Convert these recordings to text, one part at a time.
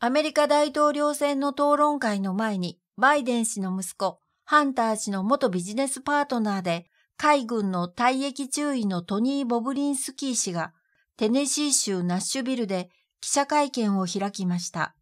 アメリカ大統領選の討論会の前に、バイデン氏の息子、ハンター氏の元ビジネスパートナーで、海軍の退役中尉のトニー・ボブリンスキー氏が、テネシー州ナッシュビルで記者会見を開きました。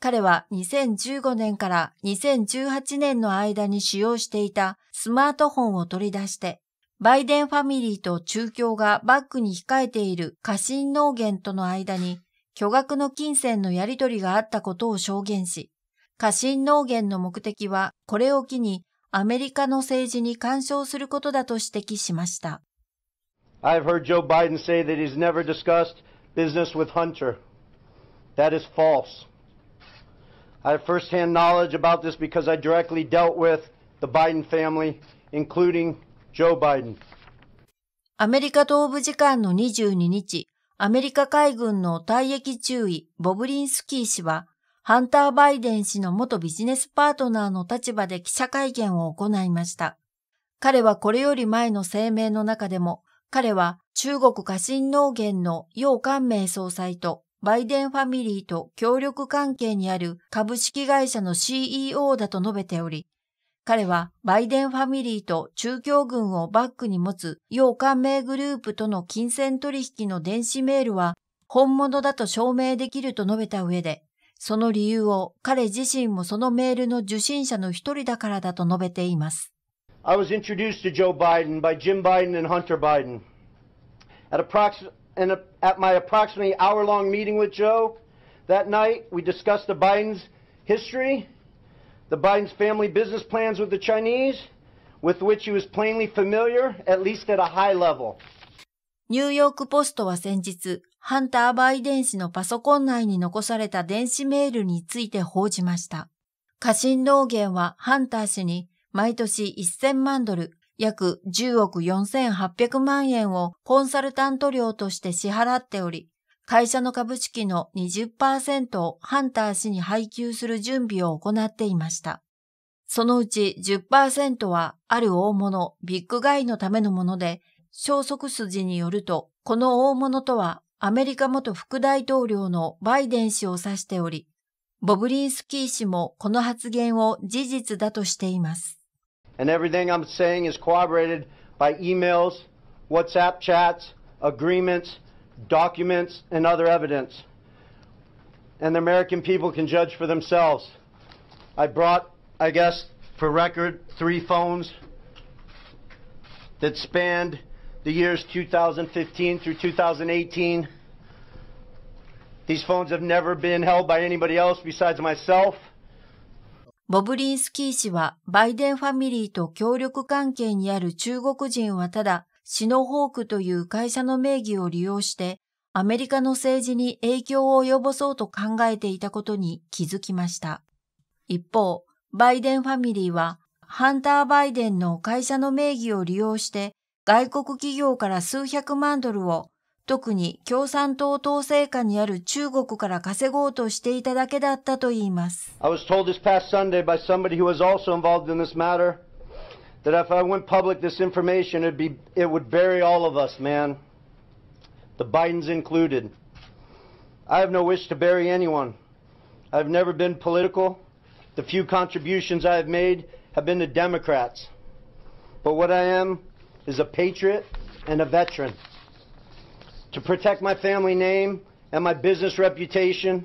彼は2015年から2018年の間に使用していたスマートフォンを取り出して、バイデンファミリーと中共がバックに控えている過信農源との間に巨額の金銭のやり取りがあったことを証言し、過信農源の目的はこれを機にアメリカの政治に干渉することだと指摘しました。I've heard Joe Biden say that he's never discussed business with Hunter. That is false. I have firsthand knowledge about this because I directly dealt with the Biden family, including Joe Biden. アメリカ東部時間の22日、アメリカ海軍の退役中尉ボブリンスキー氏は、ハンター・バイデン氏の元ビジネスパートナーの立場で記者会見を行いました。彼はこれより前の声明の中でも、彼は中国過信農源の楊官明総裁とバイデンファミリーと協力関係にある株式会社の CEO だと述べており、彼はバイデンファミリーと中共軍をバックに持つ要官名グループとの金銭取引の電子メールは本物だと証明できると述べた上で、その理由を彼自身もそのメールの受信者の一人だからだと述べています。I was introduced to Joe Biden by Jim Biden and Hunter Biden. At, a, at my approximately hour long meeting with Joe that night, we discussed the Biden's history the Biden's family business plans with the Chinese, with which he was plainly familiar, at least at a high level. ニューヨークポストは先日、ハンター・バイデン氏のパソコン内に残された電子メールについて報じました。過信道元はハンター氏に毎年1000万ドル、約10億4800万円をコンサルタント料として支払っており、会社の株式の20%をハンター氏に配給する準備を行っていました。そのうち10%はある大物、ビッグガイのためのもので、消息筋によると、この大物とはアメリカ元副大統領のバイデン氏を指しており、ボブリンスキー氏もこの発言を事実だとしています。And documents, and other evidence. And the American people can judge for themselves. I brought, I guess, for record, three phones that spanned the years 2015 through 2018. These phones have never been held by anybody else besides myself. ボブリンスキー氏はバイデンファミリーと協力関係にある中国人はただシノホークという会社の名義を利用してアメリカの政治に影響を及ぼそうと考えていたことに気づきました。一方、バイデンファミリーはハンター・バイデンの会社の名義を利用して外国企業から数百万ドルを特に共産党統制下にある中国から稼ごうとしていただけだったといいます。I was told this past Sunday by somebody who was also involved in this matter that if I went public this information, it'd be, it would bury all of us, man. The Bidens included. I have no wish to bury anyone. I've never been political. The few contributions I have made have been to Democrats. But what I am is a patriot and a veteran. To protect my family name and my business reputation,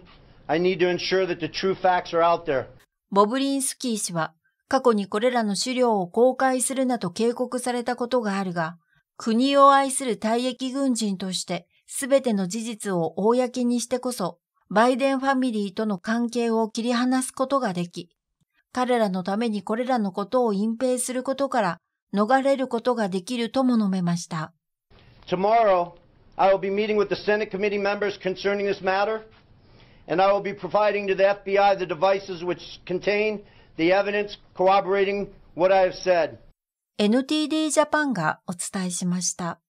I need to ensure that the true facts are out there. ボブリンスキー氏は過去にこれらの資料を公開するなと警告されたことがあるが、国を愛する退役軍人として、すべての事実を公にしてこそ、バイデンファミリーとの関係を切り離すことができ、彼らのためにこれらのことを隠蔽することから逃れることができるとも述べました。Tomorrow, I will be meeting with the Senate committee members concerning this matter, and I will be providing to the FBI the devices which contain the evidence corroborating what I have said. NTD ジャパンがお伝えしました。